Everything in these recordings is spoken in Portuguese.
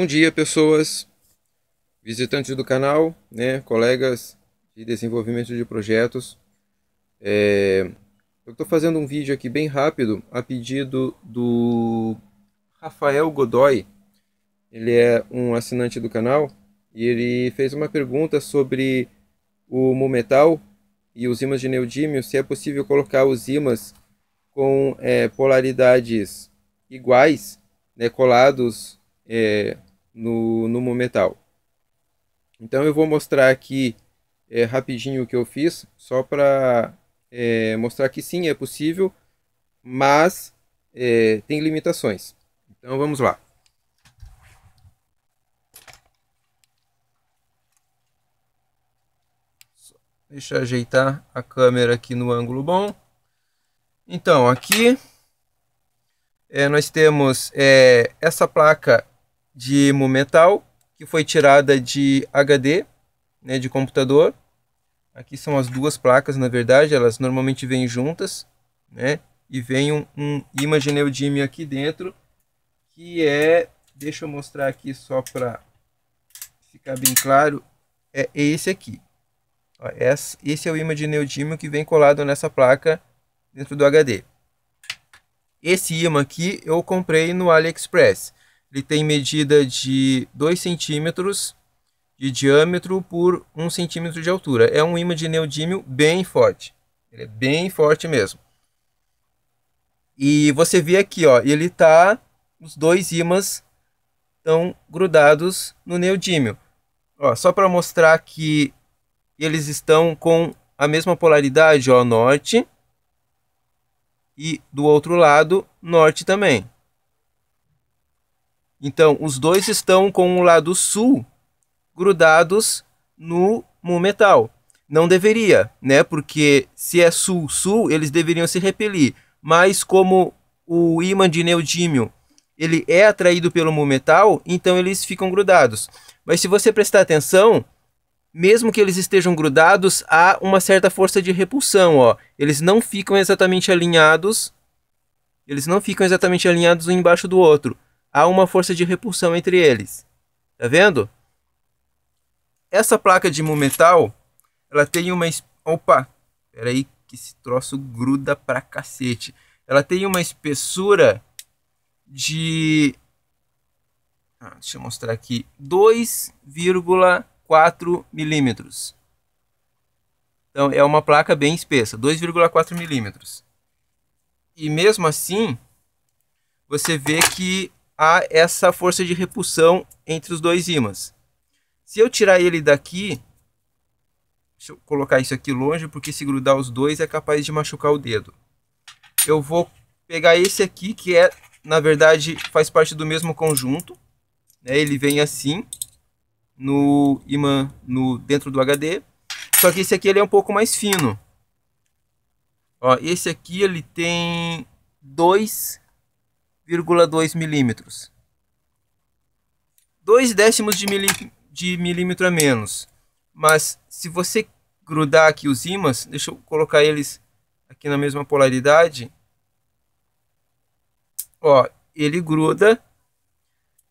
Bom dia, pessoas, visitantes do canal, né, colegas de desenvolvimento de projetos. É, eu estou fazendo um vídeo aqui bem rápido a pedido do Rafael Godoy. Ele é um assinante do canal e ele fez uma pergunta sobre o Mumetal e os ímãs de neodímio, se é possível colocar os ímãs com é, polaridades iguais, né, colados... É, no, no Metal. Então eu vou mostrar aqui é, rapidinho o que eu fiz, só para é, mostrar que sim, é possível, mas é, tem limitações. Então vamos lá. Deixa eu ajeitar a câmera aqui no ângulo bom. Então, aqui é, nós temos é, essa placa de Mumetal, que foi tirada de HD, né, de computador. Aqui são as duas placas, na verdade, elas normalmente vêm juntas, né? E vem um, um Image Neodymium aqui dentro, que é, deixa eu mostrar aqui só para ficar bem claro, é esse aqui. Ó, esse é o Image Neodymium que vem colado nessa placa dentro do HD. Esse imã aqui eu comprei no AliExpress. Ele tem medida de 2 centímetros de diâmetro por 1 centímetro de altura. É um ímã de neodímio bem forte. Ele é bem forte mesmo. E você vê aqui, ó, ele tá os dois ímãs estão grudados no neodímio. Ó, só para mostrar que eles estão com a mesma polaridade, ó, norte e do outro lado, norte também. Então, os dois estão com o lado sul grudados no metal. Não deveria, né? Porque se é sul-sul, eles deveriam se repelir. Mas como o ímã de neodímio ele é atraído pelo metal, então eles ficam grudados. Mas se você prestar atenção, mesmo que eles estejam grudados, há uma certa força de repulsão, ó. Eles não ficam exatamente alinhados. Eles não ficam exatamente alinhados um embaixo do outro há uma força de repulsão entre eles. Tá vendo? Essa placa de metal, ela tem uma... Opa! espera aí que esse troço gruda pra cacete. Ela tem uma espessura de... Ah, deixa eu mostrar aqui. 2,4 milímetros. Então é uma placa bem espessa, 2,4 milímetros. E mesmo assim, você vê que há essa força de repulsão entre os dois ímãs. Se eu tirar ele daqui, deixa eu colocar isso aqui longe, porque se grudar os dois é capaz de machucar o dedo. Eu vou pegar esse aqui, que é, na verdade, faz parte do mesmo conjunto. Né? Ele vem assim, no imã, no, dentro do HD. Só que esse aqui ele é um pouco mais fino. Ó, esse aqui ele tem dois 0,2 milímetros. 2 décimos de, de milímetro a é menos. Mas se você grudar aqui os ímãs, deixa eu colocar eles aqui na mesma polaridade. Ó, ele gruda,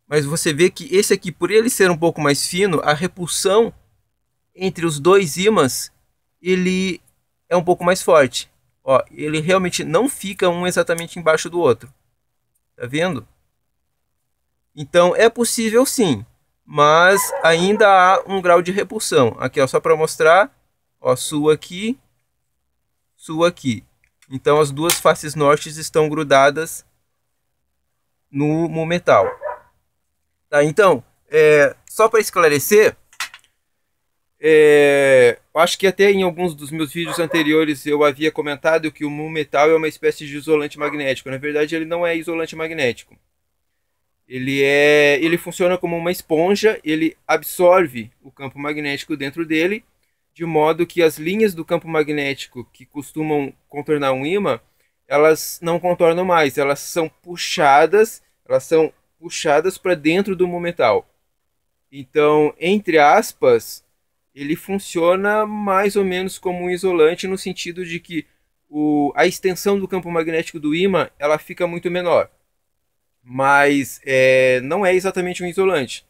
mas você vê que esse aqui, por ele ser um pouco mais fino, a repulsão entre os dois ímãs, ele é um pouco mais forte. Ó, ele realmente não fica um exatamente embaixo do outro. Tá vendo? Então é possível sim, mas ainda há um grau de repulsão. Aqui, ó, só para mostrar, ó, sua aqui, sua aqui. Então as duas faces nortes estão grudadas no metal. Tá, então, é, só para esclarecer, é, acho que até em alguns dos meus vídeos anteriores eu havia comentado que o mu metal é uma espécie de isolante magnético. Na verdade, ele não é isolante magnético. Ele é, ele funciona como uma esponja. Ele absorve o campo magnético dentro dele, de modo que as linhas do campo magnético que costumam contornar um ímã, elas não contornam mais. Elas são puxadas, elas são puxadas para dentro do mu metal. Então, entre aspas, ele funciona mais ou menos como um isolante no sentido de que o, a extensão do campo magnético do ímã ela fica muito menor, mas é, não é exatamente um isolante.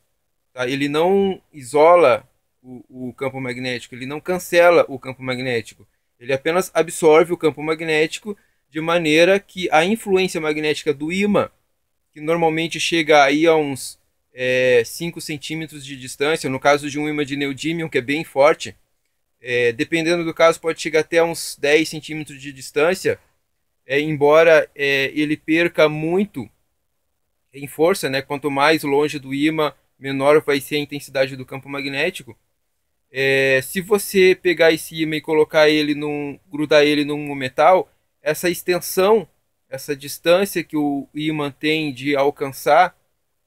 Tá? Ele não isola o, o campo magnético, ele não cancela o campo magnético. Ele apenas absorve o campo magnético de maneira que a influência magnética do ímã, que normalmente chega aí a uns é, 5 centímetros de distância. No caso de um imã de neodímio que é bem forte, é, dependendo do caso, pode chegar até uns 10 centímetros de distância. É, embora é, ele perca muito em força, né? quanto mais longe do imã, menor vai ser a intensidade do campo magnético. É, se você pegar esse ímã e colocar ele num, grudar ele num metal, essa extensão, essa distância que o ímã tem de alcançar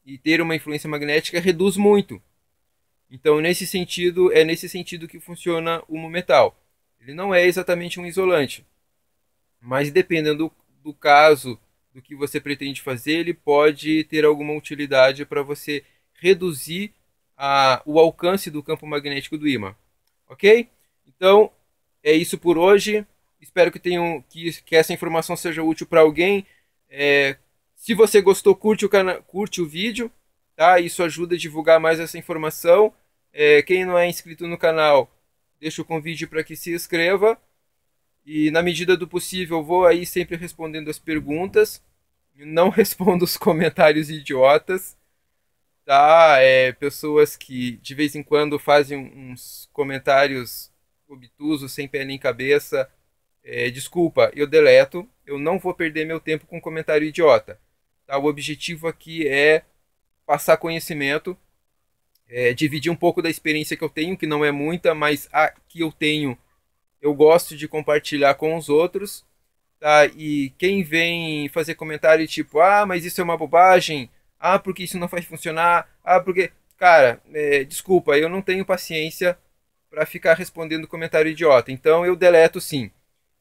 e ter uma influência magnética reduz muito. Então, nesse sentido, é nesse sentido que funciona o metal. Ele não é exatamente um isolante, mas dependendo do, caso do que você pretende fazer, ele pode ter alguma utilidade para você reduzir a, o alcance do campo magnético do ímã. Ok? Então, é isso por hoje. Espero que, tenham, que, que essa informação seja útil para alguém. É, se você gostou, curte o, canal, curte o vídeo, tá? Isso ajuda a divulgar mais essa informação. É, quem não é inscrito no canal, deixa o convite para que se inscreva. E na medida do possível, vou aí sempre respondendo as perguntas. Não respondo os comentários idiotas, tá? É, pessoas que de vez em quando fazem uns comentários obtusos, sem pé nem cabeça. É, desculpa, eu deleto. Eu não vou perder meu tempo com comentário idiota. Tá? O objetivo aqui é passar conhecimento, é, dividir um pouco da experiência que eu tenho, que não é muita, mas a que eu tenho eu gosto de compartilhar com os outros. Tá? E quem vem fazer comentário tipo, ah, mas isso é uma bobagem, ah, porque isso não vai funcionar, ah, porque. Cara, é, desculpa, eu não tenho paciência para ficar respondendo comentário idiota. Então eu deleto sim.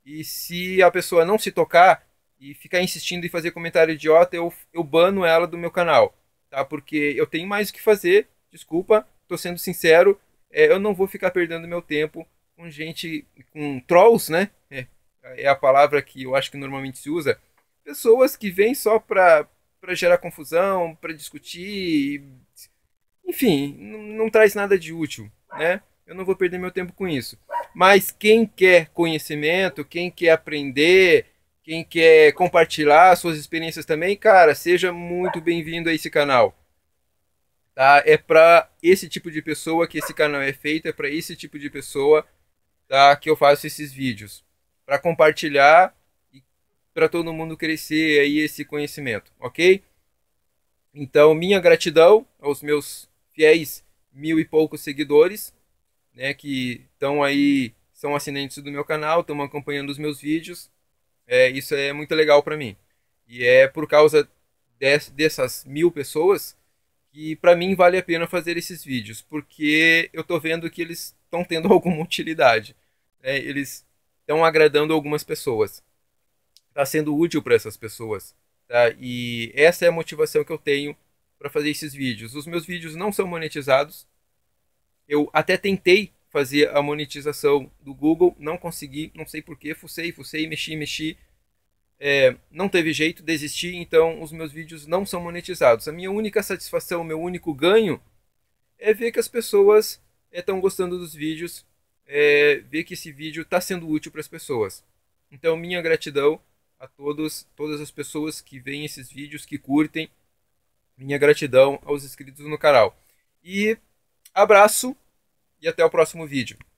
E se a pessoa não se tocar, e ficar insistindo em fazer comentário idiota, eu, eu bano ela do meu canal, tá? Porque eu tenho mais o que fazer, desculpa, tô sendo sincero, é, eu não vou ficar perdendo meu tempo com gente, com trolls, né? É, é a palavra que eu acho que normalmente se usa. Pessoas que vêm só pra, pra gerar confusão, pra discutir, enfim, não, não traz nada de útil, né? Eu não vou perder meu tempo com isso. Mas quem quer conhecimento, quem quer aprender, quem quer compartilhar suas experiências também, cara, seja muito bem-vindo a esse canal. Tá? É para esse tipo de pessoa que esse canal é feito, é para esse tipo de pessoa tá? que eu faço esses vídeos. Para compartilhar e para todo mundo crescer aí esse conhecimento, ok? Então, minha gratidão aos meus fiéis mil e poucos seguidores, né, que estão aí, são assinantes do meu canal, estão acompanhando os meus vídeos. É, isso é muito legal para mim. E é por causa de, dessas mil pessoas que para mim vale a pena fazer esses vídeos, porque eu tô vendo que eles estão tendo alguma utilidade. Né? Eles estão agradando algumas pessoas. Está sendo útil para essas pessoas. Tá? E essa é a motivação que eu tenho para fazer esses vídeos. Os meus vídeos não são monetizados. Eu até tentei fazer a monetização do Google, não consegui, não sei porquê, fucei, fucei, mexi, mexi, é, não teve jeito, desisti, então os meus vídeos não são monetizados. A minha única satisfação, o meu único ganho é ver que as pessoas estão é, gostando dos vídeos, é, ver que esse vídeo está sendo útil para as pessoas. Então, minha gratidão a todos, todas as pessoas que veem esses vídeos, que curtem. Minha gratidão aos inscritos no canal. E abraço e até o próximo vídeo.